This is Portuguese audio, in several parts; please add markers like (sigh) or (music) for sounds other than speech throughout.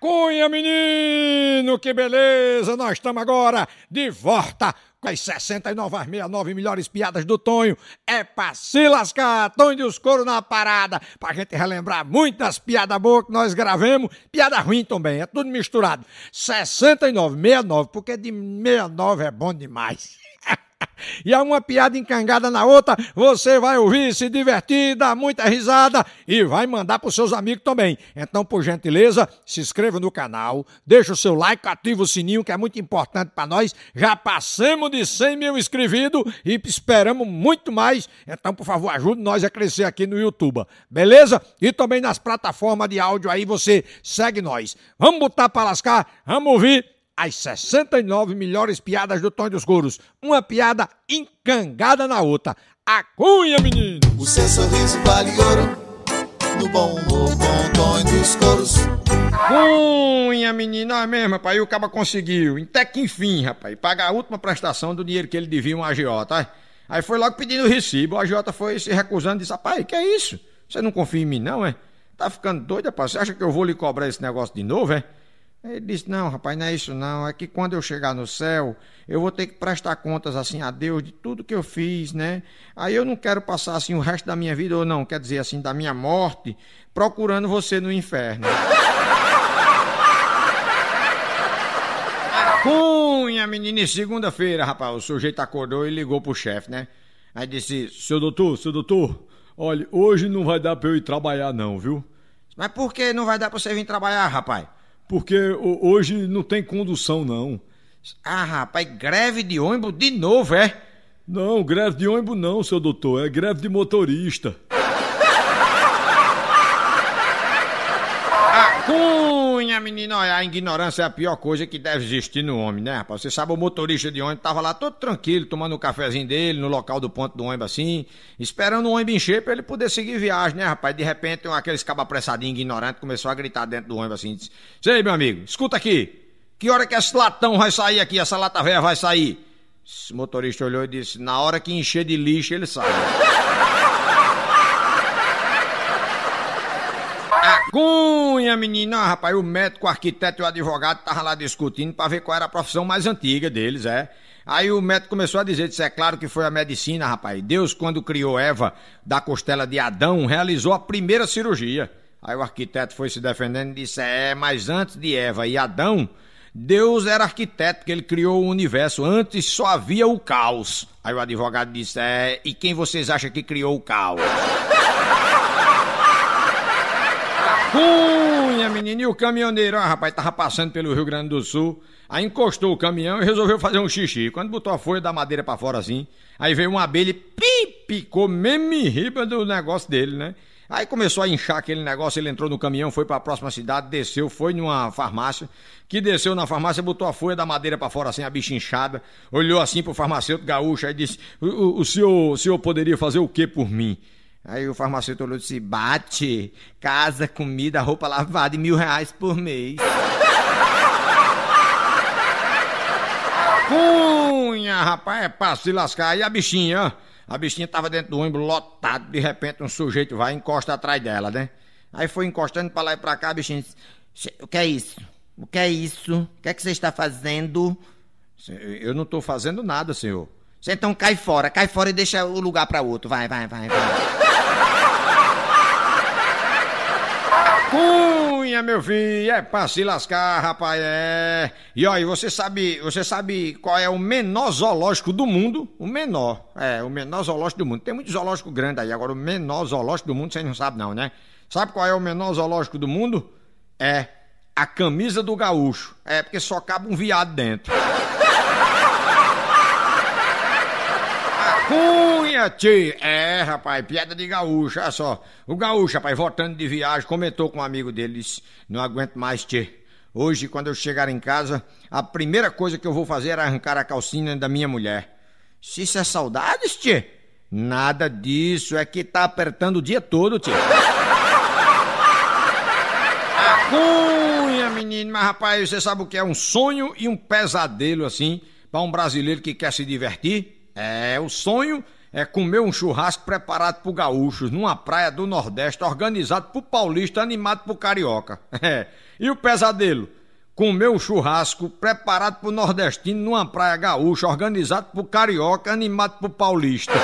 Cunha, menino, que beleza! Nós estamos agora de volta com as 69,69 melhores piadas do Tonho. É pra se lascar, Tonho de os couro na parada, pra gente relembrar muitas piadas boas que nós gravemos, piada ruim também, é tudo misturado. 69,69, porque de 69 é bom demais e há uma piada encangada na outra, você vai ouvir, se divertir, dar muita risada e vai mandar para os seus amigos também. Então, por gentileza, se inscreva no canal, deixa o seu like, ativa o sininho que é muito importante para nós. Já passamos de 100 mil inscritos e esperamos muito mais. Então, por favor, ajude nós a crescer aqui no YouTube, beleza? E também nas plataformas de áudio aí você segue nós. Vamos botar para lascar, vamos ouvir as 69 melhores piadas do Tom dos Gouros. Uma piada encangada na outra. A cunha, menino! O seu sorriso vale ouro. No bom humor com o dos Gouros. Cunha, menino, é mesmo, rapaz. E o caba conseguiu. Até que enfim, rapaz. Pagar a última prestação do dinheiro que ele devia um agiota. Aí foi logo pedindo o recibo. O agiota foi se recusando e disse: rapaz, que é isso? Você não confia em mim, não, é? Tá ficando doido, rapaz? Você acha que eu vou lhe cobrar esse negócio de novo, é? Ele disse: Não, rapaz, não é isso não. É que quando eu chegar no céu, eu vou ter que prestar contas assim a Deus de tudo que eu fiz, né? Aí eu não quero passar assim o resto da minha vida, ou não, quer dizer assim, da minha morte, procurando você no inferno. (laughs) Cunha, menina, segunda-feira, rapaz, o sujeito acordou e ligou pro chefe, né? Aí disse: Seu doutor, seu doutor, olha, hoje não vai dar pra eu ir trabalhar, não, viu? Mas por que não vai dar pra você vir trabalhar, rapaz? porque hoje não tem condução, não. Ah, rapaz, greve de ônibus de novo, é? Não, greve de ônibus não, seu doutor, é greve de motorista. menino, a ignorância é a pior coisa que deve existir no homem, né, rapaz? Você sabe, o motorista de ônibus tava lá todo tranquilo, tomando o um cafezinho dele no local do ponto do ônibus, assim, esperando o ônibus encher pra ele poder seguir viagem, né, rapaz? De repente, um, aqueles cabo apressadinho ignorante começou a gritar dentro do ônibus assim: disse, meu amigo, escuta aqui, que hora que esse latão vai sair aqui, essa lata velha vai sair? Esse motorista olhou e disse: Na hora que encher de lixo, ele sai. Cunha, menina, ah, rapaz, o médico, o arquiteto e o advogado estavam lá discutindo para ver qual era a profissão mais antiga deles, é. Aí o médico começou a dizer: disse, é claro que foi a medicina, rapaz. Deus, quando criou Eva da costela de Adão, realizou a primeira cirurgia. Aí o arquiteto foi se defendendo e disse: É, mas antes de Eva e Adão, Deus era arquiteto, que ele criou o universo. Antes só havia o caos. Aí o advogado disse: É, e quem vocês acham que criou o caos? (laughs) Cunha, menino, e o caminhoneiro, ah, rapaz, tava passando pelo Rio Grande do Sul, aí encostou o caminhão e resolveu fazer um xixi. Quando botou a folha da madeira para fora assim, aí veio uma abelha e picou mesmo em riba do negócio dele, né? Aí começou a inchar aquele negócio, ele entrou no caminhão, foi para a próxima cidade, desceu, foi numa farmácia, que desceu na farmácia, botou a folha da madeira para fora assim, a bicha inchada, olhou assim pro farmacêutico gaúcho, aí disse: "O, o, o senhor, o senhor poderia fazer o que por mim?" Aí o farmacêutico olhou e disse: bate, casa, comida, roupa lavada e mil reais por mês. Cunha, rapaz, é pra se lascar. E a bichinha? A bichinha tava dentro do ônibus lotado. De repente, um sujeito vai e encosta atrás dela, né? Aí foi encostando pra lá e pra cá. A bichinha disse: O que é isso? O que é isso? O que é que você está fazendo? Eu não estou fazendo nada, senhor. Então cai fora, cai fora e deixa o lugar para outro. Vai, vai, vai, vai. Cunha, meu filho, é pra se lascar, rapaz, é. E olha, você sabe, você sabe qual é o menor zoológico do mundo? O menor, é, o menor zoológico do mundo. Tem muito zoológico grande aí, agora o menor zoológico do mundo, você não sabe não, né? Sabe qual é o menor zoológico do mundo? É a camisa do gaúcho. É, porque só cabe um viado dentro. Cunha, tchê. É, rapaz, piada de gaúcho, olha só. O gaúcho, rapaz, voltando de viagem, comentou com um amigo dele, disse, não aguento mais, tchê. Hoje, quando eu chegar em casa, a primeira coisa que eu vou fazer é arrancar a calcinha da minha mulher. Se isso é saudade, tchê? Nada disso, é que tá apertando o dia todo, tchê. (laughs) A cunha, menino, mas rapaz, você sabe o que é um sonho e um pesadelo, assim, para um brasileiro que quer se divertir? É, o sonho é comer um churrasco preparado por gaúchos numa praia do Nordeste, organizado por paulista, animado por carioca. É. (laughs) E o pesadelo? Comer um churrasco preparado por nordestino numa praia gaúcha, organizado por carioca, animado por paulista.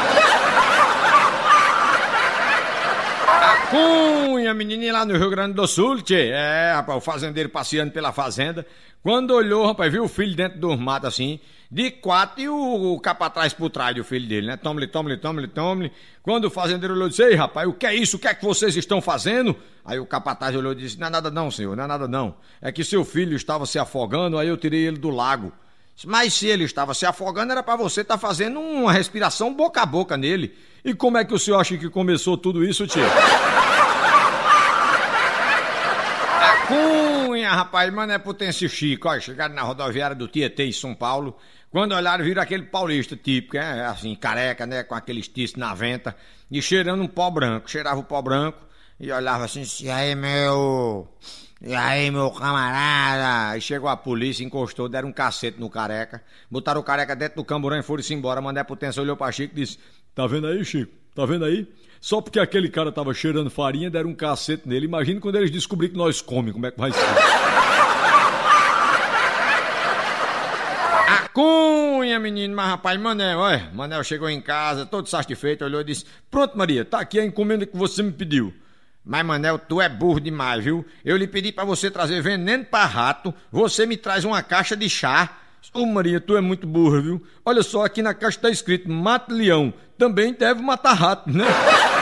A (laughs) Cunha, menininha lá no Rio Grande do Sul, tchê. É, rapaz, o fazendeiro passeando pela fazenda. Quando olhou, rapaz, viu o filho dentro do mato assim de quatro e o, o capataz por trás do filho dele, né? Tome-lhe, tome-lhe, tome-lhe, tome-lhe. Quando o fazendeiro olhou e disse: Ei, rapaz, o que é isso? O que é que vocês estão fazendo? Aí o capataz olhou e disse: Não é nada, não, senhor, não é nada, não. É que seu filho estava se afogando, aí eu tirei ele do lago. Mas se ele estava se afogando, era para você estar tá fazendo uma respiração boca a boca nele. E como é que o senhor acha que começou tudo isso, tio? cunha, rapaz, mano, é potência chico. Olha, chegaram na rodoviária do Tietê, em São Paulo. Quando olharam, viram aquele paulista típico, é, assim, careca, né? Com aquele estiço na venta e cheirando um pó branco. Cheirava o pó branco e olhava assim, e aí, meu... E aí, meu camarada? Aí chegou a polícia, encostou, deram um cacete no careca, botaram o careca dentro do camburão e foram-se embora. a Potência olhou pra Chico e disse: Tá vendo aí, Chico? Tá vendo aí? Só porque aquele cara tava cheirando farinha, deram um cacete nele. Imagina quando eles descobrirem que nós comemos, como é que vai ser? Cunha, menino, mas rapaz, Manel, olha, Manel chegou em casa, todo satisfeito, olhou e disse: Pronto, Maria, tá aqui a encomenda que você me pediu. Mas, Manel, tu é burro demais, viu? Eu lhe pedi para você trazer veneno para rato, você me traz uma caixa de chá. Ô Maria, tu é muito burro, viu? Olha só, aqui na caixa tá escrito: mata leão, também deve matar rato, né? (laughs)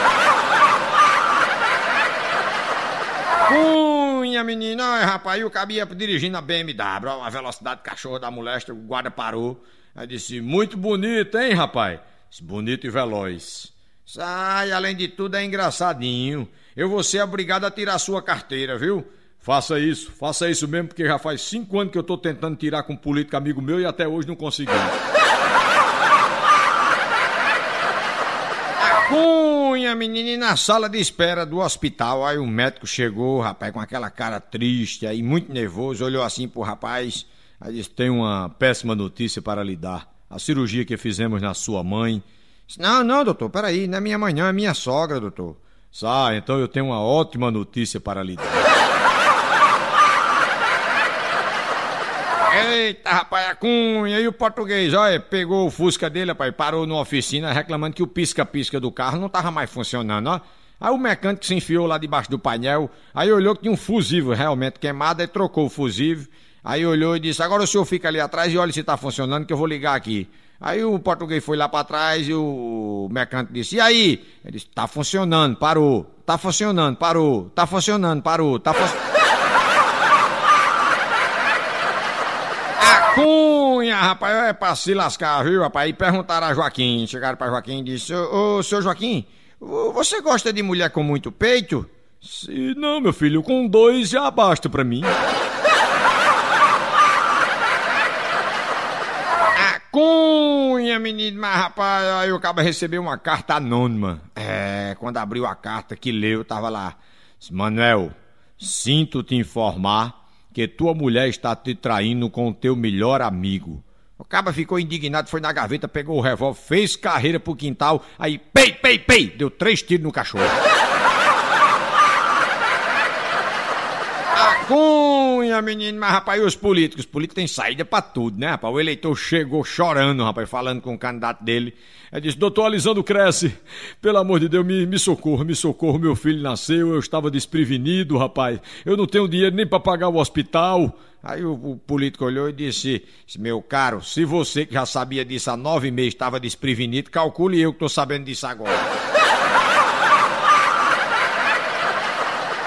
minha menina, Ai, rapaz, e o cabia dirigindo a BMW, a velocidade cachorro da molesta, o guarda parou. Aí disse, muito bonito, hein, rapaz? Disse, bonito e veloz. Sai, além de tudo, é engraçadinho. Eu vou ser obrigado a tirar sua carteira, viu? Faça isso, faça isso mesmo, porque já faz cinco anos que eu tô tentando tirar com um político amigo meu e até hoje não consegui a menina, na sala de espera do hospital. Aí o médico chegou, rapaz, com aquela cara triste aí, muito nervoso, olhou assim pro rapaz. Aí disse: Tem uma péssima notícia para lhe dar. A cirurgia que fizemos na sua mãe. Disse, não, não, doutor, peraí, não é minha mãe, não, é minha sogra, doutor. Ah, então eu tenho uma ótima notícia para lhe dar. Eita, rapaz, a cunha e o português, olha, pegou o Fusca dele, rapaz, parou numa oficina reclamando que o pisca-pisca do carro não tava mais funcionando, ó. Aí o mecânico se enfiou lá debaixo do painel, aí olhou que tinha um fusível realmente queimado, aí trocou o fusível, aí olhou e disse, agora o senhor fica ali atrás e olha se tá funcionando que eu vou ligar aqui. Aí o português foi lá para trás e o mecânico disse, e aí? Ele disse, tá funcionando, parou, tá funcionando, parou, tá funcionando, parou, tá funcionando... Cunha, rapaz, é pra se lascar, viu, rapaz? E perguntaram a Joaquim, chegaram pra Joaquim e disseram, ô, seu Joaquim, você gosta de mulher com muito peito? Se não, meu filho, com dois já basta pra mim. a Cunha, menino, mas rapaz, aí eu acabo receber uma carta anônima. É, quando abriu a carta que leu, tava lá, Manuel, sinto te informar que tua mulher está te traindo com o teu melhor amigo. O caba ficou indignado, foi na gaveta, pegou o revólver, fez carreira pro quintal, aí pei, pei, pei, deu três tiros no cachorro. Cunha, menino, mas rapaz, e os políticos? Os políticos têm saída pra tudo, né, rapaz? O eleitor chegou chorando, rapaz, falando com o candidato dele. Ele disse: Doutor Alisando Cresce, pelo amor de Deus, me, me me socorro Meu filho nasceu, eu estava desprevenido, rapaz. Eu não tenho dinheiro nem para pagar o hospital. Aí o, o, político olhou e disse, meu caro, se você que já sabia disso há nove meses estava desprevenido, calcule eu que estou sabendo disso agora.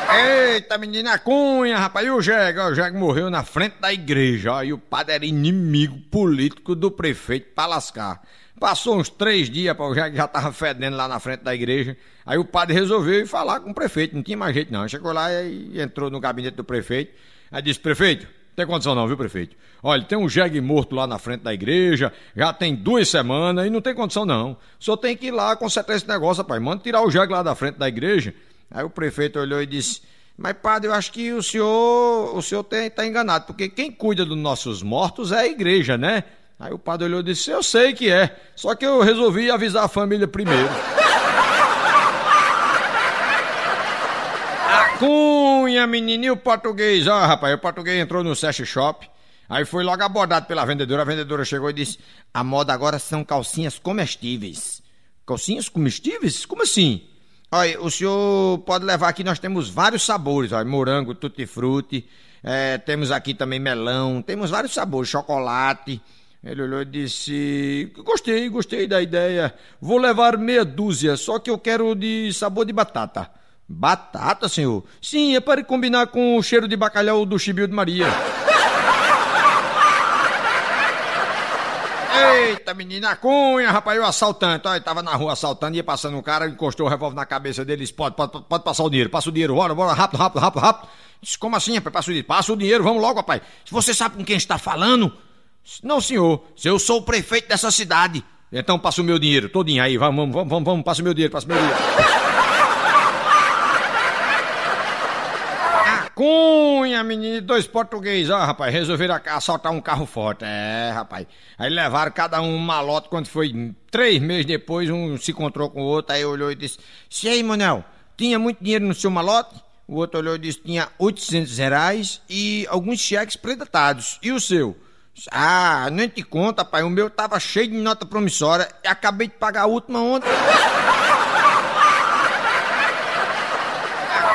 Eita, menina Cunha, rapaz, e o Jeg? O Jeg morreu na frente da igreja, ó, e o padre era inimigo político do prefeito pra lascar. Passou uns três dias, pô, o Jeg já tava fedendo lá na frente da igreja. Aí o padre resolveu ir falar com o prefeito, não tinha mais jeito não. Chegou lá e entrou no gabinete do prefeito. Aí disse, prefeito, tem condição não, viu, prefeito? Olha, tem um jegue morto lá na frente da igreja, já tem duas semanas e não tem condição não. Só tem que ir lá consertar esse negócio, rapaz. Manda tirar o jegue lá da frente da igreja Aí o prefeito olhou e disse: Mas, padre, eu acho que o senhor o senhor está enganado, porque quem cuida dos nossos mortos é a igreja, né? Aí o padre olhou e disse: Eu sei que é, só que eu resolvi avisar a família primeiro. a (laughs) cunha, menininho português. Ó, ah, rapaz, o português entrou no Sesh Shop. Aí foi logo abordado pela vendedora. A vendedora chegou e disse: A moda agora são calcinhas comestíveis. Calcinhas comestíveis? Como assim? Olha, o senhor pode levar aqui, nós temos vários sabores, olha, morango, tutti-frutti, é, temos aqui também melão, temos vários sabores, chocolate. Ele olhou e disse: Gostei, gostei da ideia. Vou levar meia dúzia, só que eu quero de sabor de batata. Batata, senhor? Sim, é para combinar com o cheiro de bacalhau do Chibio de Maria. (laughs) Eita, menina cunha, rapaz, o assaltante. Olha, tava na rua assaltando, ia passando um cara, encostou o revólver na cabeça dele, disse: pode, pode, pode passar o dinheiro, passa o dinheiro, bora, bora, rápido, rápido, rápido, rápido. Disse: como assim, rapaz, passa o dinheiro, passa o dinheiro, vamos logo, rapaz. Se você sabe com quem está falando? Disse, Não, senhor, se eu sou o prefeito dessa cidade. Então passa o meu dinheiro, todinho aí, vamos, vamos, vamos, vamos, passa o meu dinheiro, passa o meu dinheiro. A cunha a menina e dois portugueses, ó, rapaz, resolveram assaltar um carro forte. É, rapaz. Aí levaram cada um um malote, quando foi três meses depois, um se encontrou com o outro, aí olhou e disse, Sei, Manel. tinha muito dinheiro no seu malote? O outro olhou e disse, tinha 800 reais e alguns cheques predatados. E o seu? Ah, nem te conta, pai, o meu tava cheio de nota promissória e acabei de pagar a última ontem.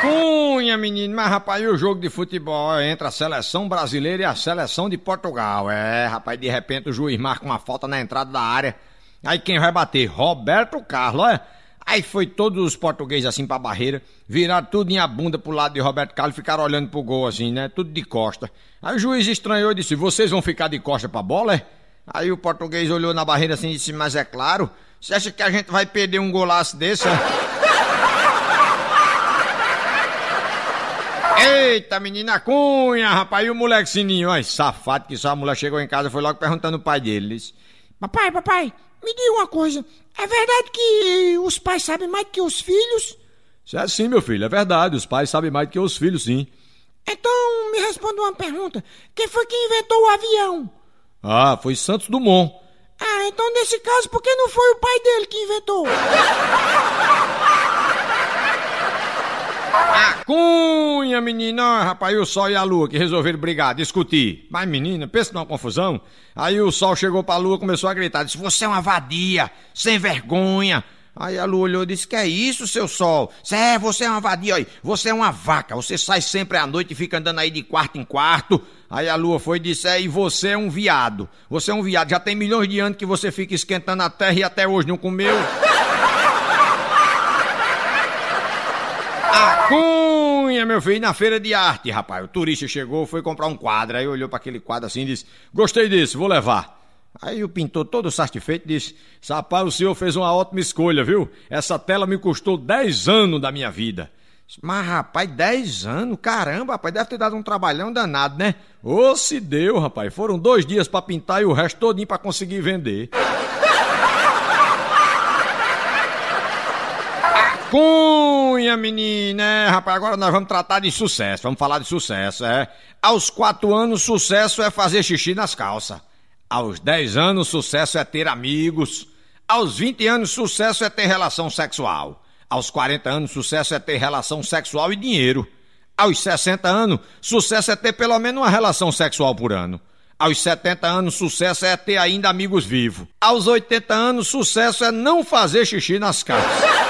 Cunha, menino, mas rapaz, e o jogo de futebol entre a seleção brasileira e a seleção de Portugal? É, rapaz, de repente o juiz marca uma falta na entrada da área. Aí quem vai bater? Roberto Carlos, é? Aí foi todos os portugueses assim pra barreira, viraram tudo em a bunda pro lado de Roberto Carlos, ficaram olhando pro gol assim, né? Tudo de costa. Aí o juiz estranhou e disse: Vocês vão ficar de costa pra bola, é? Aí o português olhou na barreira assim e disse: Mas é claro, você acha que a gente vai perder um golaço desse? É? Eita, menina cunha, rapaz, e o moleque sininho? Ai, safado que só a mulher chegou em casa foi logo perguntando o pai dele. Ele disse, papai, papai, me diga uma coisa. É verdade que os pais sabem mais que os filhos? Isso é sim, meu filho, é verdade. Os pais sabem mais que os filhos, sim. Então, me responda uma pergunta. Quem foi que inventou o avião? Ah, foi Santos Dumont. Ah, então nesse caso, por que não foi o pai dele que inventou? (laughs) A cunha, menina, rapaz, e o sol e a lua que resolveram brigar, discutir. Mas, menina, pensa numa confusão. Aí o sol chegou pra lua, começou a gritar, disse, você é uma vadia, sem vergonha. Aí a lua olhou e disse: Que é isso, seu sol? Cê é, você é uma vadia, aí. você é uma vaca, você sai sempre à noite e fica andando aí de quarto em quarto. Aí a lua foi e disse: É, e você é um viado. Você é um viado, já tem milhões de anos que você fica esquentando a terra e até hoje não comeu. Cunha, meu filho, na feira de arte, rapaz. O turista chegou, foi comprar um quadro, aí olhou para aquele quadro assim e disse: Gostei disso, vou levar. Aí o pintor, todo satisfeito, disse: Rapaz, o senhor fez uma ótima escolha, viu? Essa tela me custou 10 anos da minha vida. Mas, rapaz, 10 anos? Caramba, rapaz, deve ter dado um trabalhão danado, né? Ô, se deu, rapaz. Foram dois dias para pintar e o resto todinho para conseguir vender. (laughs) Com minha menina, é, rapaz, agora nós vamos tratar de sucesso, vamos falar de sucesso, é. Aos quatro anos, sucesso é fazer xixi nas calças. Aos 10 anos, sucesso é ter amigos. Aos 20 anos, sucesso é ter relação sexual. Aos 40 anos, sucesso é ter relação sexual e dinheiro. Aos 60 anos, sucesso é ter pelo menos uma relação sexual por ano. Aos 70 anos, sucesso é ter ainda amigos vivos. Aos 80 anos, sucesso é não fazer xixi nas calças.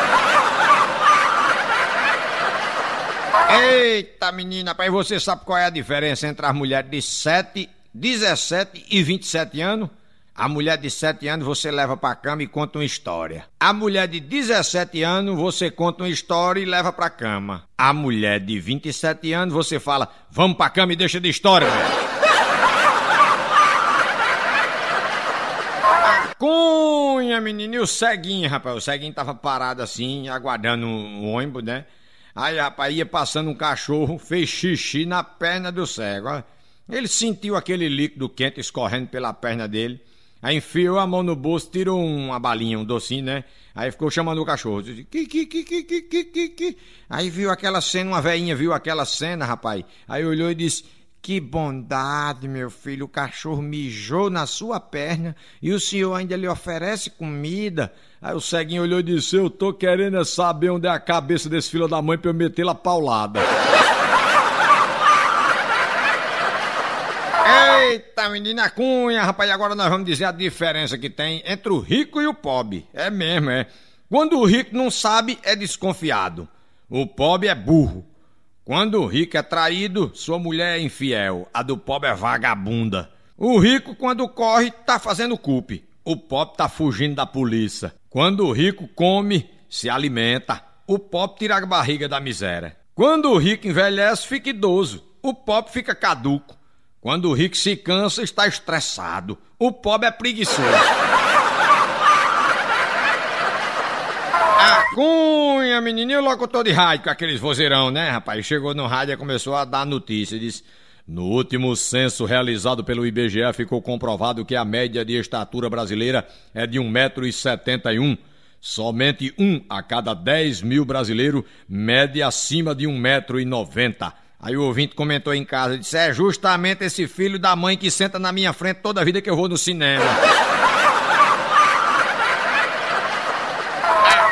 Eita, menina, pai, você sabe qual é a diferença entre as mulheres de 7, 17 e 27 anos? A mulher de 7 anos você leva pra cama e conta uma história. A mulher de 17 anos você conta uma história e leva pra cama. A mulher de 27 anos você fala: "Vamos pra cama e deixa de história". (laughs) Cunha, menino, e o ceguinho, rapaz. O ceguinho tava parado assim, aguardando o ônibus, né? Aí, rapaz, ia passando um cachorro, fez xixi na perna do cego. Ele sentiu aquele líquido quente escorrendo pela perna dele. Aí enfiou a mão no bolso, tirou uma balinha, um docinho, né? Aí ficou chamando o cachorro. Disse, que, que, que, que, que, que, que, Aí viu aquela cena, uma veinha viu aquela cena, rapaz. Aí olhou e disse: que bondade, meu filho, o cachorro mijou na sua perna e o senhor ainda lhe oferece comida. Aí o ceguinho olhou e disse: Eu tô querendo é saber onde é a cabeça desse filho da mãe pra eu meter la paulada. (laughs) Eita, menina cunha, rapaz, agora nós vamos dizer a diferença que tem entre o rico e o pobre. É mesmo, é. Quando o rico não sabe, é desconfiado. O pobre é burro. Quando o rico é traído, sua mulher é infiel, a do pobre é vagabunda. O rico, quando corre, tá fazendo culpe. O pobre tá fugindo da polícia. Quando o rico come, se alimenta. O pobre tira a barriga da miséria. Quando o rico envelhece, fica idoso. O pobre fica caduco. Quando o rico se cansa, está estressado. O pobre é preguiçoso. A ah, manhã, menino, e o tô de rádio com aqueles vozeirão, né, rapaz? Chegou no rádio e começou a dar notícia. Diz: No último censo realizado pelo IBGE, ficou comprovado que a média de estatura brasileira é de 1,71m. Somente um a cada 10 mil brasileiro mede acima de 1,90m. Aí o ouvinte comentou em casa, disse, é justamente esse filho da mãe que senta na minha frente toda vida que eu vou no cinema.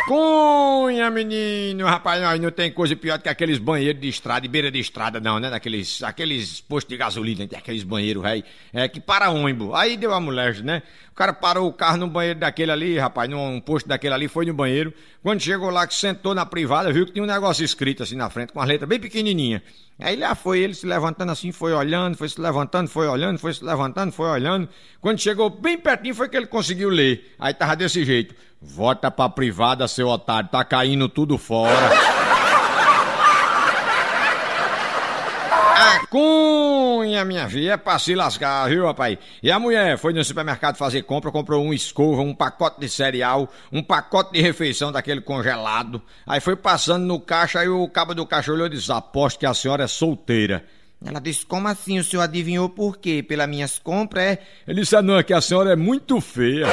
Com vergonha, menino. Rapaz, não, tem coisa pior do que aqueles banheiros de estrada, de beira de estrada, não, né? Daqueles, aqueles postos de gasolina, é aqueles banheiros, velho. É, que para ônibus. Aí deu a mulher, né? O cara parou o carro no banheiro daquele ali, rapaz, num posto daquele ali, foi no banheiro. Quando chegou lá, que sentou na privada, viu que tinha um negócio escrito assim na frente, com uma letra bem pequenininha. Aí lá foi ele se levantando assim, foi olhando, foi se levantando, foi olhando, foi se levantando, foi olhando. Quando chegou bem pertinho foi que ele conseguiu ler. Aí tava desse jeito: "Vota pra privada, seu otário, tá tá caindo tudo fora. A cunha, minha filha, é pra se lascar, viu, rapaz? E a mulher foi no supermercado fazer compra, comprou um escova, um pacote de cereal, um pacote de refeição daquele congelado. Aí foi passando no caixa, aí o cabo do caixa olhou e disse: Aposto que a senhora é solteira. Ela disse: Como assim? O senhor adivinhou por quê? Pelas minhas compras? É? Ele disse: ah, Não, é que a senhora é muito feia.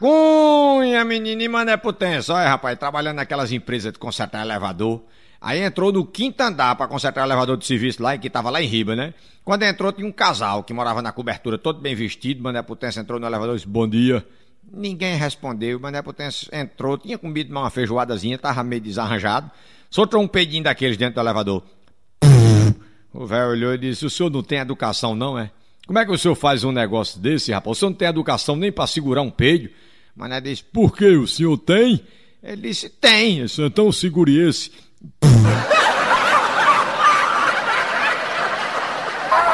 Cunha, menino, e mané potência. Olha, rapaz, trabalhando naquelas empresas de consertar elevador. Aí entrou no quinto andar para consertar o elevador de serviço lá, que tava lá em Riba, né? Quando entrou, tinha um casal que morava na cobertura, todo bem vestido. Mané Potência entrou no elevador e disse: Bom dia. Ninguém respondeu. Mané Potência entrou, tinha comido uma feijoadazinha, tava meio desarranjado. Soltou um pedinho daqueles dentro do elevador. O velho olhou e disse: O senhor não tem educação, não, é? Como é que o senhor faz um negócio desse, rapaz? O senhor não tem educação nem para segurar um peido. Mané disse: Por que o senhor tem? Ele disse: Tem. Disse, então segure esse. (laughs)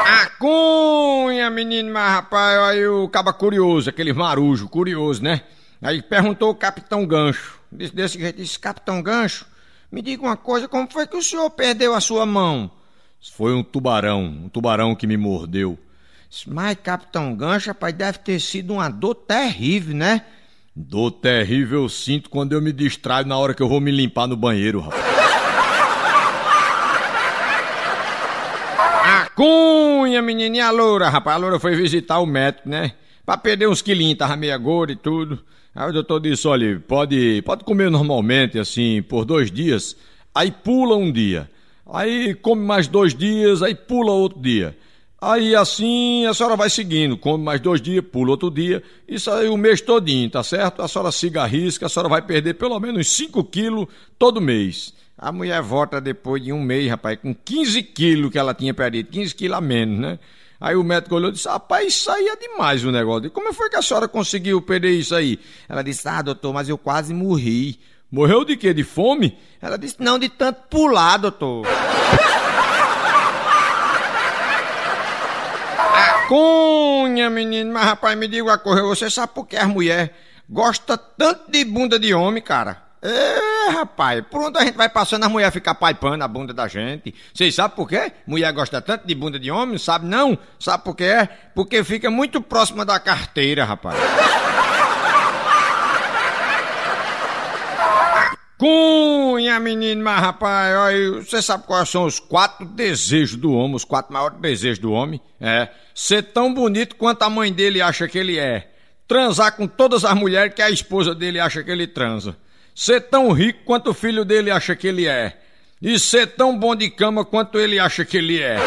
A cunha, menino, mas rapaz, aí o caba curioso, aquele marujo, curioso, né? Aí perguntou o capitão Gancho. Disse desse jeito: disse, Capitão Gancho, me diga uma coisa, como foi que o senhor perdeu a sua mão? Foi um tubarão, um tubarão que me mordeu. Mas, Capitão Gancho, rapaz, deve ter sido uma dor terrível, né? Do terrível sinto quando eu me distraio na hora que eu vou me limpar no banheiro, rapaz. A cunha, menininha loura, rapaz. A loura foi visitar o médico, né? Pra perder uns quilinhos, tava meia gorda e tudo. Aí o doutor disse, olha, pode, pode comer normalmente, assim, por dois dias. Aí pula um dia. Aí come mais dois dias, aí pula outro dia. Aí assim a senhora vai seguindo, come mais dois dias, pula outro dia, isso aí o mês todinho, tá certo? A senhora siga a risca, a senhora vai perder pelo menos 5 quilos todo mês. A mulher volta depois de um mês, rapaz, com 15 quilos que ela tinha perdido, 15 quilos a menos, né? Aí o médico olhou e disse: Rapaz, isso aí é demais o negócio. como foi que a senhora conseguiu perder isso aí? Ela disse: Ah, doutor, mas eu quase morri. Morreu de quê? De fome? Ela disse: Não, de tanto pular, doutor. (laughs) Cunha, menino, mas rapaz, me diga uma coisa, você sabe por que as mulheres gostam tanto de bunda de homem, cara? É, rapaz, por onde a gente vai passando, as mulheres ficam paipando a bunda da gente. Vocês sabem por quê? Mulher gosta tanto de bunda de homem, sabe não? Sabe por quê? Porque fica muito próxima da carteira, rapaz. Cunha, menino, mas rapaz, olha, você sabe quais são os quatro desejos do homem, os quatro maiores desejos do homem? É ser tão bonito quanto a mãe dele acha que ele é, transar com todas as mulheres que a esposa dele acha que ele transa, ser tão rico quanto o filho dele acha que ele é, e ser tão bom de cama quanto ele acha que ele é.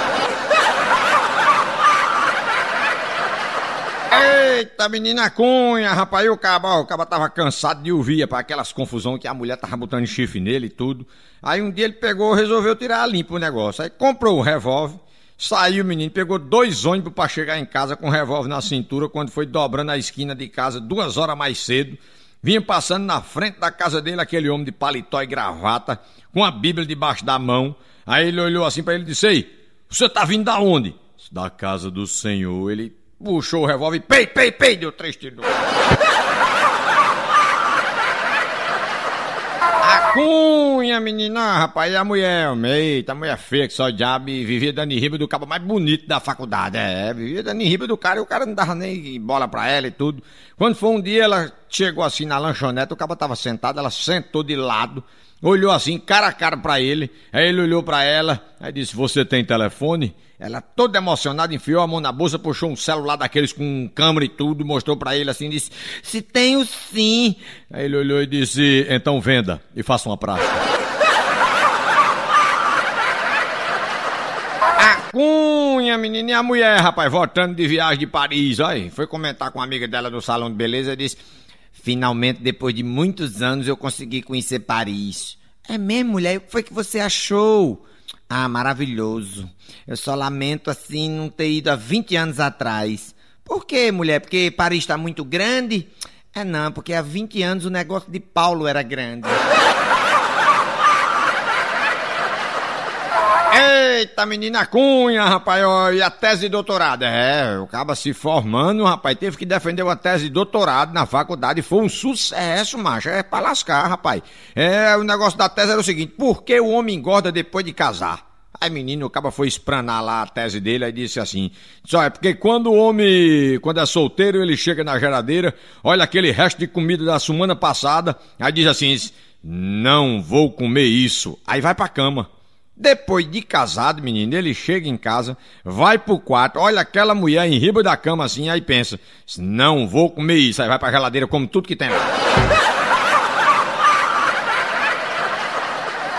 Eita, menina cunha, rapaz, o caba, o caba tava cansado de ouvir para aquelas confusão que a mulher tava botando chifre nele e tudo. Aí um dia ele pegou, resolveu tirar a limpa o negócio. Aí comprou o revólver, saiu o menino, pegou dois ônibus para chegar em casa com o revólver na cintura, quando foi dobrando a esquina de casa duas horas mais cedo. Vinha passando na frente da casa dele aquele homem de paletó e gravata, com a Bíblia debaixo da mão. Aí ele olhou assim para ele e disse: Ei, você tá vindo da onde? Da casa do Senhor. Ele puxou o revólver, pei, pei, pei, deu três tiros. A cunha, menina, ah, rapaz, a mulher, eita, a mulher feia que só diabo e vivia dando riba do cabo mais bonito da faculdade, é, é vivia dando riba do cara e o cara não dava nem bola pra ela e tudo. Quando foi um dia, ela chegou assim na lanchonete, o cabo tava sentado, ela sentou de lado, olhou assim, cara a cara pra ele, aí ele olhou pra ela, aí disse, você tem telefone? Ela toda emocionada enfiou a mão na bolsa, puxou um celular daqueles com câmera e tudo, mostrou para ele assim, disse: "Se tenho sim". Aí ele olhou e disse: "Então venda e faça uma praça". (laughs) a Cunha, menina, e a mulher, rapaz, voltando de viagem de Paris, aí, foi comentar com uma amiga dela no salão de beleza e disse: Finalmente, depois de muitos anos, eu consegui conhecer Paris. É mesmo, mulher? o que foi que você achou? Ah, maravilhoso. Eu só lamento assim não ter ido há 20 anos atrás. Por quê, mulher? Porque Paris está muito grande? É não, porque há 20 anos o negócio de Paulo era grande. (laughs) Eita, menina cunha, rapaz, ó, e a tese de doutorado? É, o cara se formando, rapaz, teve que defender uma tese de doutorado na faculdade, foi um sucesso, macho, é pra lascar, rapaz. É, o negócio da tese era o seguinte, por que o homem engorda depois de casar? Aí, menino, o cara foi espranar lá a tese dele, aí disse assim: só é porque quando o homem, quando é solteiro, ele chega na geladeira, olha aquele resto de comida da semana passada, aí diz assim: não vou comer isso. Aí vai pra cama. Depois de casado, menino, ele chega em casa, vai pro quarto, olha aquela mulher em riba da cama assim, aí pensa: não vou comer isso. Aí vai pra geladeira, como tudo que tem lá.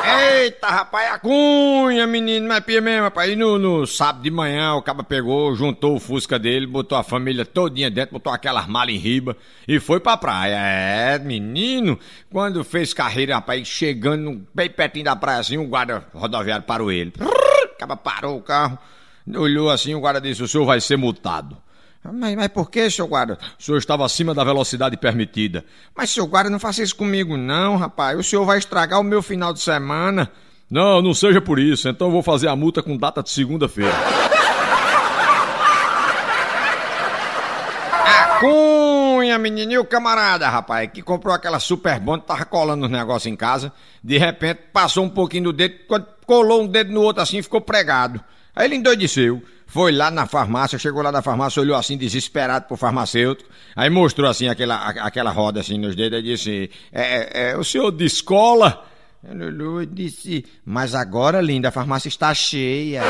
Eita, rapaz, é a cunha, menino, mas é pia mesmo, rapaz. E no, no sábado de manhã o caba pegou, juntou o Fusca dele, botou a família todinha dentro, botou aquelas malas em riba e foi pra praia. É, menino, quando fez carreira, rapaz, chegando bem pertinho da praia assim, o um guarda rodoviário parou ele. caba parou o carro, olhou assim, o guarda disse: o senhor vai ser multado. Mas, mas por que, seu guarda? O senhor estava acima da velocidade permitida. Mas, seu guarda, não faça isso comigo, não, rapaz. O senhor vai estragar o meu final de semana. Não, não seja por isso. Então eu vou fazer a multa com data de segunda-feira. A cunha, menininho camarada, rapaz, que comprou aquela super bonde, tava colando os negócios em casa. De repente, passou um pouquinho do dedo, quando colou um dedo no outro assim, ficou pregado. Aí ele endoideceu. Foi lá na farmácia, chegou lá na farmácia, olhou assim, desesperado pro farmacêutico. Aí mostrou assim aquela, aquela roda assim nos dedos e disse: é, é, é, o senhor de escola? Ele olhou e disse: Mas agora, linda, a farmácia está cheia.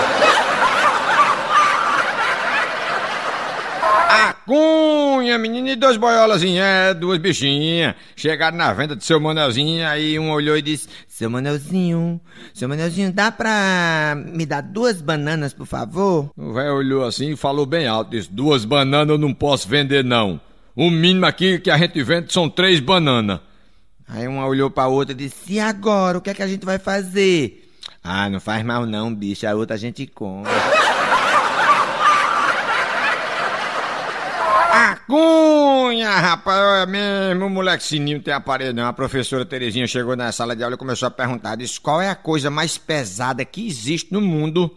Cunha, menina e dois boiolazinhos, é, duas bichinhas. Chegaram na venda do seu Manuelzinho, aí um olhou e disse: Seu Manuelzinho, seu Manuelzinho, dá pra me dar duas bananas, por favor? O velho olhou assim e falou bem alto: Disse: Duas bananas eu não posso vender, não. O mínimo aqui que a gente vende são três bananas. Aí uma olhou pra outra e disse: E agora? O que é que a gente vai fazer? Ah, não faz mal não, bicho, a outra a gente come. Macunha, rapaz, é mesmo, o moleque sininho tem a parede não. A professora Terezinha chegou na sala de aula e começou a perguntar, disse, qual é a coisa mais pesada que existe no mundo?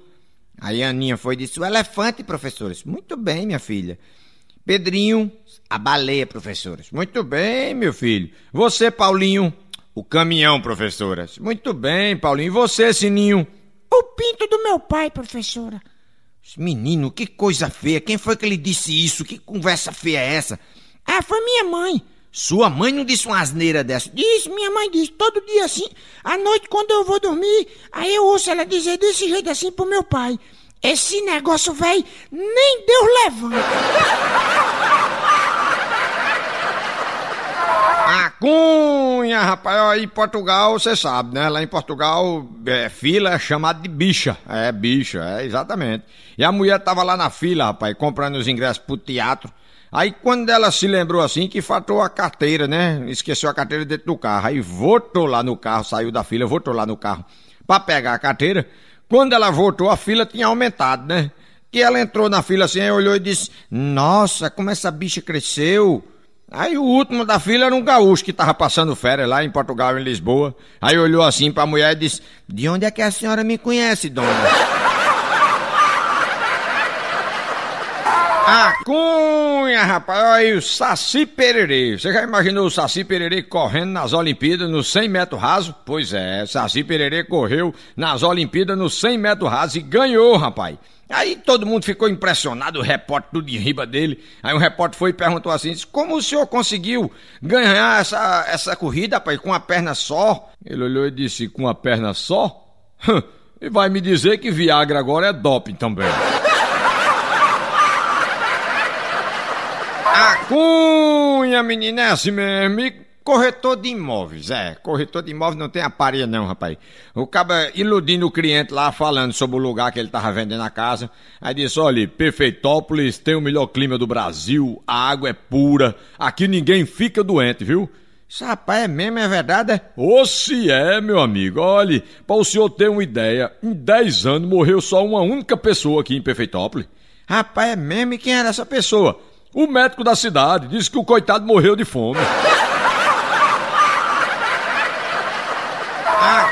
Aí a Aninha foi e disse, o elefante, professora. Muito bem, minha filha. Pedrinho, a baleia, professora. Muito bem, meu filho. Você, Paulinho, o caminhão, professora. Muito bem, Paulinho. E você, Sininho? O pinto do meu pai, professora. Menino, que coisa feia. Quem foi que lhe disse isso? Que conversa feia é essa? Ah, foi minha mãe. Sua mãe não disse uma asneira dessa? Disse, minha mãe disse, todo dia assim. À noite, quando eu vou dormir, aí eu ouço ela dizer desse jeito assim pro meu pai. Esse negócio, velho, nem Deus levanta. (laughs) Cunha, rapaz, aí em Portugal, você sabe, né? Lá em Portugal, é, fila é chamada de bicha. É, bicha, é, exatamente. E a mulher tava lá na fila, rapaz, comprando os ingressos pro teatro. Aí quando ela se lembrou assim que faltou a carteira, né? Esqueceu a carteira dentro do carro. Aí voltou lá no carro, saiu da fila, voltou lá no carro para pegar a carteira. Quando ela voltou, a fila tinha aumentado, né? que ela entrou na fila assim, aí olhou e disse: Nossa, como essa bicha cresceu! Aí o último da fila era um gaúcho que tava passando férias lá em Portugal, em Lisboa. Aí olhou assim pra mulher e disse: De onde é que a senhora me conhece, dona? (laughs) a cunha, rapaz, olha aí o Saci Pererê. Você já imaginou o Saci Pererê correndo nas Olimpíadas no 100 metros raso? Pois é, Saci Pererê correu nas Olimpíadas no 100 metros raso e ganhou, rapaz. Aí todo mundo ficou impressionado, o repórter tudo em riba dele. Aí um repórter foi e perguntou assim: Como o senhor conseguiu ganhar essa, essa corrida, pai, com a perna só? Ele olhou e disse: Com a perna só? e vai me dizer que Viagra agora é doping também. A (laughs) cunha, menina, é assim mesmo. E Corretor de imóveis, é. Corretor de imóveis não tem a paria, não, rapaz. O cara iludindo o cliente lá, falando sobre o lugar que ele tava vendendo a casa. Aí disse: olha, Perfeitópolis tem o melhor clima do Brasil, a água é pura, aqui ninguém fica doente, viu? Isso, rapaz, é mesmo, é verdade? É? se é, meu amigo, olhe, para o senhor ter uma ideia, em 10 anos morreu só uma única pessoa aqui em Perfeitópolis. Rapaz, é mesmo? E quem era essa pessoa? O médico da cidade disse que o coitado morreu de fome. (laughs)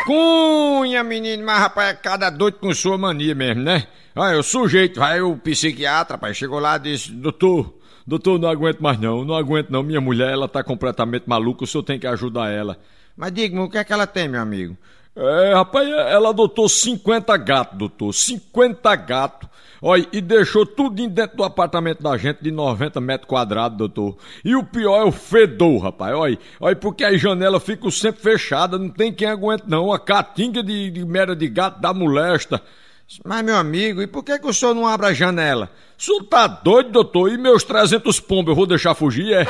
Cunha, menino, mas rapaz, é cada doido com sua mania mesmo, né? Aí o sujeito, vai o psiquiatra, rapaz, chegou lá e disse, doutor, doutor, não aguento mais não, não aguento não, minha mulher, ela tá completamente maluca, o senhor tem que ajudar ela. Mas diga-me, o que é que ela tem, meu amigo? É, rapaz, é, ela adotou 50 gatos, doutor. 50 gatos. Olha, e deixou tudo dentro do apartamento da gente de 90 metros quadrados, doutor. E o pior é o fedor, rapaz. Olha, olha porque as janelas ficam sempre fechadas, não tem quem aguente, não. A catinga de, de merda de gato dá molesta. Mas, meu amigo, e por que, que o senhor não abre a janela? O senhor tá doido, doutor? E meus 300 pombos eu vou deixar fugir, é?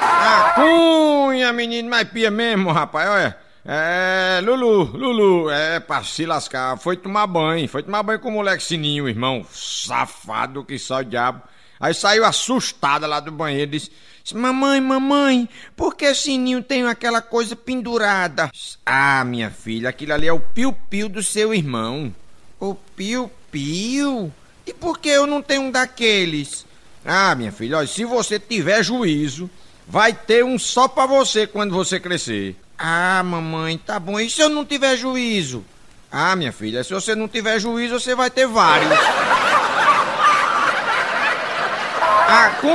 A ah, hum, unha, menino, mas pia mesmo, rapaz, olha. É, Lulu, Lulu, é pra se lascar. Foi tomar banho, foi tomar banho com o moleque Sininho, irmão. Safado que só o diabo. Aí saiu assustada lá do banheiro e disse: Mamãe, mamãe, por que Sininho tem aquela coisa pendurada? Ah, minha filha, aquilo ali é o piu-piu do seu irmão. O piu-piu? E por que eu não tenho um daqueles? Ah, minha filha, olha, se você tiver juízo Vai ter um só para você quando você crescer. Ah, mamãe, tá bom. E se eu não tiver juízo? Ah, minha filha, se você não tiver juízo, você vai ter vários. A (laughs)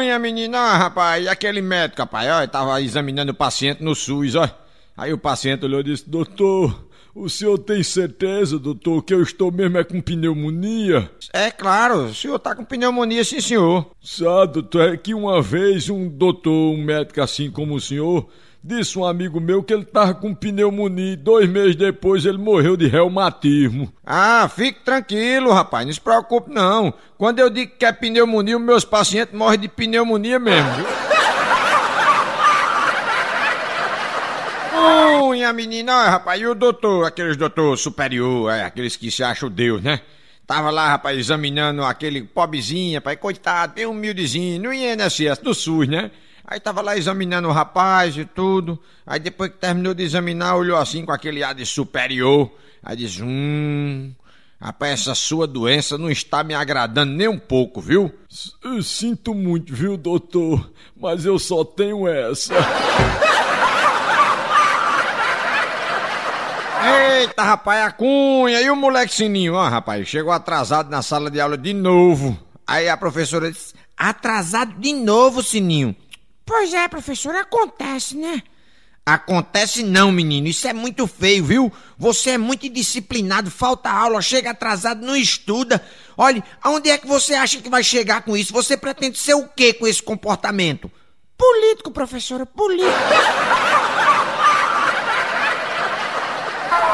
cunha, menina, rapaz, aquele médico, rapaz, ó, tava examinando o paciente no SUS, ó. Aí o paciente olhou e disse, doutor, o senhor tem certeza, doutor, que eu estou mesmo é com pneumonia? É claro, o senhor está com pneumonia, sim, senhor. Sabe, doutor, é que uma vez um doutor, um médico assim como o senhor, disse um amigo meu que ele estava com pneumonia e dois meses depois ele morreu de reumatismo. Ah, fique tranquilo, rapaz, não se preocupe não. Quando eu digo que é pneumonia, os meus pacientes morrem de pneumonia mesmo. ruim a menina, rapaz. E o doutor, aqueles doutor superior, é, aqueles que se acham Deus, né? Tava lá, rapaz, examinando aquele pobrezinho, rapaz, coitado, bem humildezinho, no INSS, do SUS, né? Aí tava lá examinando o rapaz e tudo. Aí depois que terminou de examinar, olhou assim com aquele ar de superior. Aí diz: Hum, rapaz, essa sua doença não está me agradando nem um pouco, viu? Eu sinto muito, viu, doutor? Mas eu só tenho essa. (laughs) Eita, rapaz, a cunha! E o moleque Sininho? Ó, rapaz, chegou atrasado na sala de aula de novo. Aí a professora disse: Atrasado de novo, Sininho? Pois é, professora, acontece, né? Acontece não, menino. Isso é muito feio, viu? Você é muito indisciplinado, falta aula, chega atrasado, não estuda. Olhe, aonde é que você acha que vai chegar com isso? Você pretende ser o quê com esse comportamento? Político, professora, político. (laughs)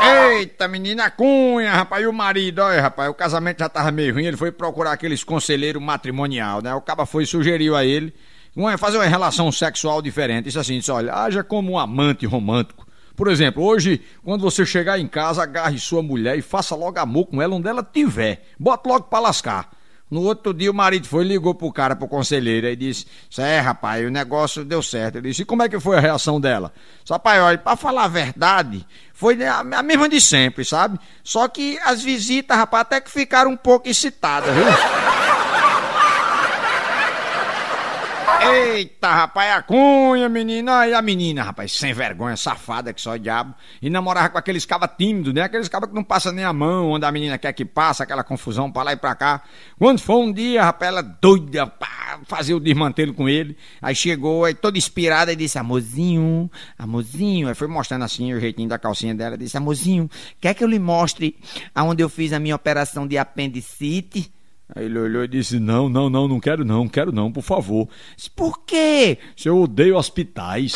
Eita, menina cunha, rapaz, e o marido, olha, rapaz, o casamento já tava meio ruim, ele foi procurar aqueles conselheiros matrimonial, né? O caba foi e sugeriu a ele fazer uma relação sexual diferente. Isso assim, disse, olha, haja como um amante romântico. Por exemplo, hoje, quando você chegar em casa, agarre sua mulher e faça logo amor com ela onde ela tiver. Bota logo pra lascar. No outro dia o marido foi, ligou pro cara, pro conselheiro, e disse: É, rapaz, o negócio deu certo. Ele disse: E como é que foi a reação dela? rapaz, olha, pra falar a verdade, foi a, a mesma de sempre, sabe? Só que as visitas, rapaz, até que ficaram um pouco excitadas, viu? Eita, rapaz, a cunha, menina. E a menina, rapaz, sem vergonha, safada que só diabo. E namorava com aqueles cabas tímidos, né? Aqueles cabas que não passa nem a mão, onde a menina quer que passa, aquela confusão pra lá e pra cá. Quando foi um dia, rapaz, ela doida pra fazer o desmantelo com ele. Aí chegou, aí toda inspirada, e disse: amorzinho, amorzinho. Aí foi mostrando assim o jeitinho da calcinha dela. Disse: amorzinho, quer que eu lhe mostre aonde eu fiz a minha operação de apendicite? Aí ele olhou e disse: Não, não, não, não quero não, quero não, por favor. Disse, por quê? Se eu odeio hospitais.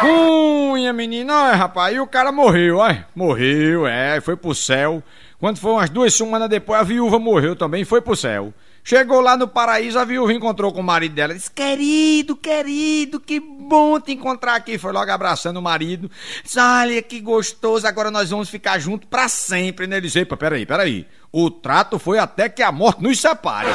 Cunha, (laughs) menina, é, rapaz, e o cara morreu, é, morreu, é, foi pro céu. Quando foi umas duas semanas depois, a viúva morreu também, foi pro céu. Chegou lá no paraíso, a viúva encontrou com o marido dela. Disse: Querido, querido, que bom te encontrar aqui. Foi logo abraçando o marido. Disse: Olha, que gostoso, agora nós vamos ficar juntos para sempre. Né? Ele disse: Epa, peraí, peraí. O trato foi até que a morte nos separe.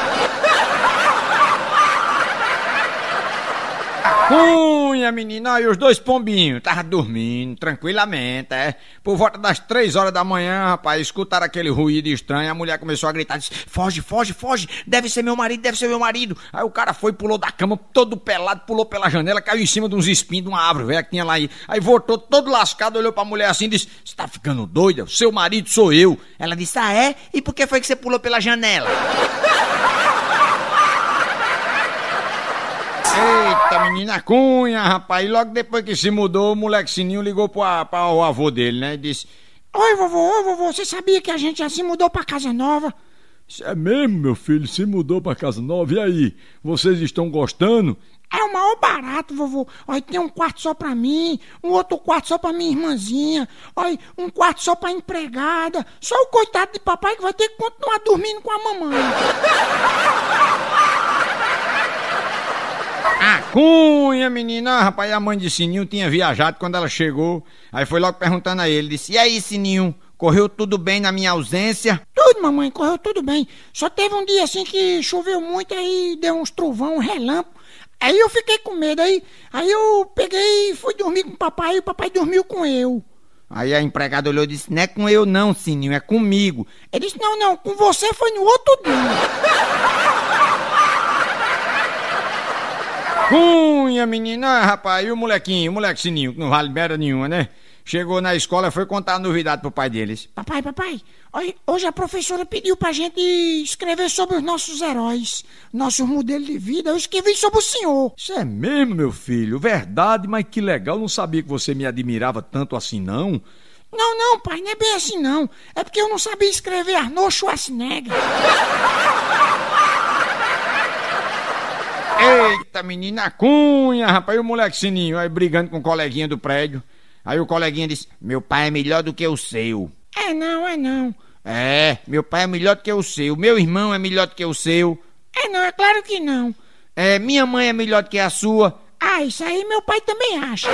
Cunha, menina, e os dois pombinhos, tava dormindo tranquilamente, é. Por volta das três horas da manhã, rapaz, escutaram aquele ruído estranho, a mulher começou a gritar, disse, foge, foge, foge, deve ser meu marido, deve ser meu marido. Aí o cara foi, pulou da cama, todo pelado, pulou pela janela, caiu em cima de uns espinhos de uma árvore velha que tinha lá aí. Aí voltou todo lascado, olhou pra mulher assim, disse, você tá ficando doida? Seu marido sou eu. Ela disse, ah é? E por que foi que você pulou pela janela? Eita, menina Cunha, rapaz. E logo depois que se mudou, o moleque Sininho ligou pro, o avô dele, né? E disse: Oi, vovô, oi, vovô, você sabia que a gente já se mudou pra casa nova? isso É mesmo, meu filho, se mudou pra casa nova. E aí, vocês estão gostando? É o maior barato, vovô. Olha, tem um quarto só pra mim, um outro quarto só pra minha irmãzinha, olha, um quarto só pra empregada. Só o coitado de papai que vai ter que continuar dormindo com a mamãe. (laughs) cunha, menina. Ah, rapaz, a mãe de Sininho tinha viajado quando ela chegou. Aí foi logo perguntando a ele. Disse: E aí, Sininho? Correu tudo bem na minha ausência? Tudo, mamãe, correu tudo bem. Só teve um dia assim que choveu muito, aí deu uns trovão, um relâmpago. Aí eu fiquei com medo, aí, aí eu peguei e fui dormir com o papai, e o papai dormiu com eu. Aí a empregada olhou e disse: Não é com eu, não, Sininho, é comigo. Ele disse: Não, não, com você foi no outro dia. (laughs) Cunha, menina, ah, rapaz, e o molequinho, o moleque sininho, que não vale merda nenhuma, né? Chegou na escola e foi contar a novidade pro pai deles. Papai, papai, hoje a professora pediu pra gente escrever sobre os nossos heróis, nossos modelos de vida. Eu escrevi sobre o senhor. Isso é mesmo, meu filho? Verdade, mas que legal. Não sabia que você me admirava tanto assim, não. Não, não, pai, não é bem assim, não. É porque eu não sabia escrever Arnold Schwarzenegger. (laughs) Eita, menina cunha, rapaz, e o moleque Sininho aí brigando com o coleguinha do prédio. Aí o coleguinha disse: Meu pai é melhor do que o seu. É não, é não. É, meu pai é melhor do que o seu. Meu irmão é melhor do que o seu. É não, é claro que não. É, minha mãe é melhor do que a sua. Ah, isso aí meu pai também acha.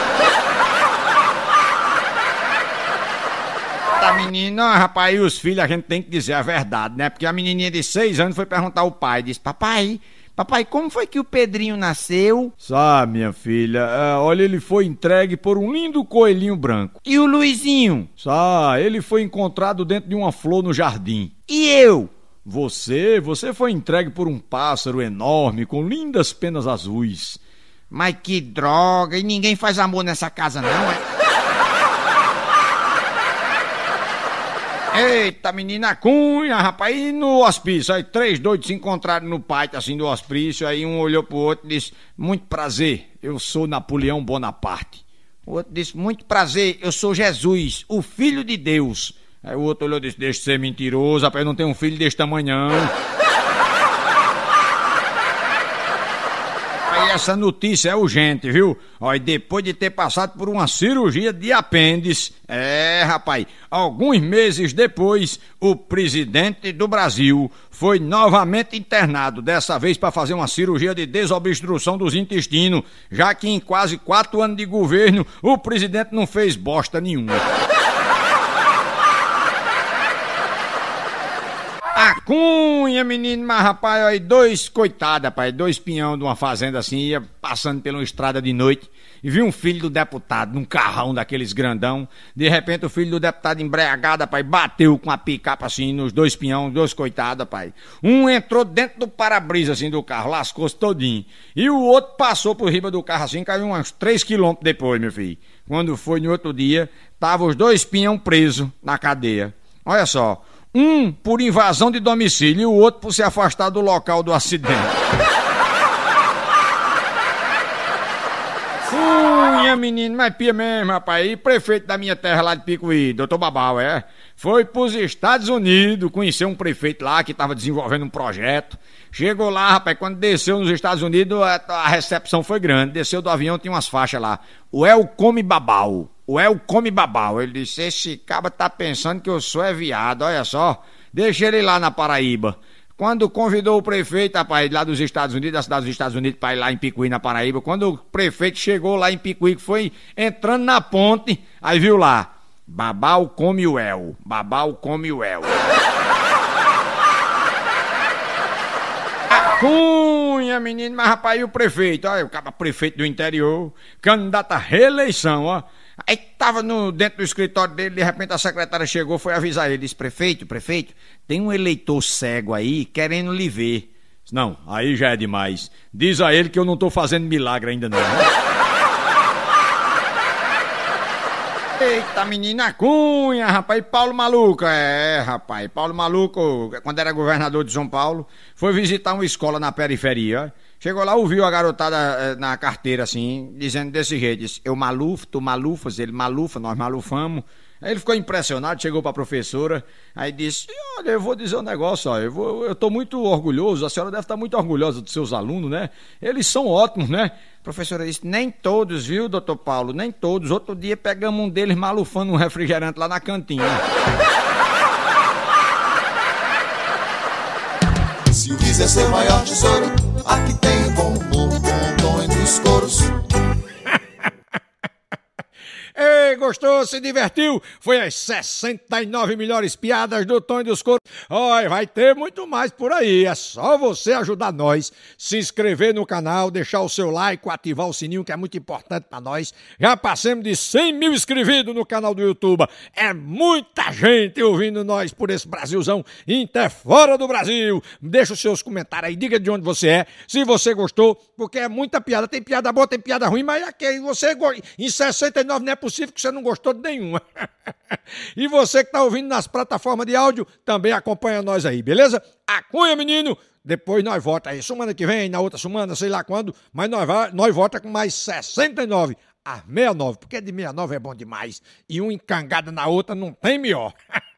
Tá, menina, rapaz, e os filhos a gente tem que dizer a verdade, né? Porque a menininha de seis anos foi perguntar ao pai, disse, papai, Papai, como foi que o Pedrinho nasceu? Sabe, minha filha, é, olha, ele foi entregue por um lindo coelhinho branco. E o Luizinho? Sá, ele foi encontrado dentro de uma flor no jardim. E eu? Você, você foi entregue por um pássaro enorme com lindas penas azuis. Mas que droga, e ninguém faz amor nessa casa, não, é? Eita, menina cunha, rapaz, e no hospício? Aí três doidos se encontraram no pátio, assim, do hospício, aí um olhou pro outro e disse, muito prazer, eu sou Napoleão Bonaparte. O outro disse, muito prazer, eu sou Jesus, o Filho de Deus. Aí o outro olhou e disse, deixa de ser mentiroso, rapaz, eu não tenho um filho deste tamanho, não. Olha, essa notícia é urgente, viu? Olha, depois de ter passado por uma cirurgia de apêndice, é, rapaz, alguns meses depois, o presidente do Brasil foi novamente internado, dessa vez para fazer uma cirurgia de desobstrução dos intestinos, já que em quase quatro anos de governo, o presidente não fez bosta nenhuma. Cunha, menino, mas rapaz, aí dois, coitados rapaz, dois pinhão de uma fazenda assim, ia passando pela estrada de noite e viu um filho do deputado num carrão daqueles grandão. De repente, o filho do deputado embriagado, rapaz, bateu com a picapa assim nos dois pinhão, dois coitados, rapaz. Um entrou dentro do para-brisa assim do carro, lascou-se todinho. E o outro passou por riba do carro assim, caiu uns três quilômetros depois, meu filho. Quando foi no outro dia, tava os dois pinhão presos na cadeia. Olha só, um por invasão de domicílio e o outro por se afastar do local do acidente. Minha menina, mas pia mesmo, rapaz. E prefeito da minha terra lá de Picuí, doutor Babal, é? Foi pros Estados Unidos, conheceu um prefeito lá que tava desenvolvendo um projeto. Chegou lá, rapaz, quando desceu nos Estados Unidos, a, a recepção foi grande. Desceu do avião, tinha umas faixas lá. O El Come Babal o El Come Babal. Ele disse: Esse caba tá pensando que eu sou é viado, olha só. Deixa ele lá na Paraíba. Quando convidou o prefeito, rapaz, lá dos Estados Unidos, da cidade dos Estados Unidos, para ir lá em Picuí, na Paraíba, quando o prefeito chegou lá em Picuí, que foi entrando na ponte, aí viu lá, Babal come o El, Babal come o El. (laughs) Cunha, menino, mas rapaz, e o prefeito? Olha, o cara prefeito do interior, candidato à reeleição, ó. Aí estava dentro do escritório dele, de repente a secretária chegou, foi avisar ele, disse, prefeito, prefeito, tem um eleitor cego aí querendo lhe ver. Disse, não, aí já é demais. Diz a ele que eu não estou fazendo milagre ainda não. (laughs) Eita, menina cunha, rapaz, Paulo Maluco, é, rapaz, Paulo Maluco, quando era governador de São Paulo, foi visitar uma escola na periferia, ó Chegou lá, ouviu a garotada eh, na carteira, assim, dizendo desse jeito: disse, Eu malufo, tu malufas, ele malufa, nós malufamos. Aí ele ficou impressionado, chegou para a professora, aí disse: Olha, eu vou dizer um negócio, ó, eu, eu tô muito orgulhoso, a senhora deve estar tá muito orgulhosa dos seus alunos, né? Eles são ótimos, né? A professora disse: Nem todos, viu, doutor Paulo? Nem todos. Outro dia pegamos um deles malufando um refrigerante lá na cantina. Se quiser ser maior tesouro, aqui tem gostou, se divertiu? Foi as 69 melhores piadas do Tom e dos Coros. Oi, vai ter muito mais por aí. É só você ajudar nós, se inscrever no canal, deixar o seu like, ativar o sininho que é muito importante para nós. Já passamos de 100 mil inscritos no canal do YouTube. É muita gente ouvindo nós por esse Brasilzão inter fora do Brasil. Deixa os seus comentários aí, diga de onde você é, se você gostou, porque é muita piada. Tem piada boa, tem piada ruim, mas é aquele você em 69 não é possível que que você não gostou de nenhuma. (laughs) e você que está ouvindo nas plataformas de áudio, também acompanha nós aí, beleza? Acunha, menino! Depois nós volta aí, semana que vem, na outra semana, sei lá quando, mas nós, nós volta com mais 69 a 69, porque de 69 é bom demais. E uma encangada na outra não tem melhor. (laughs)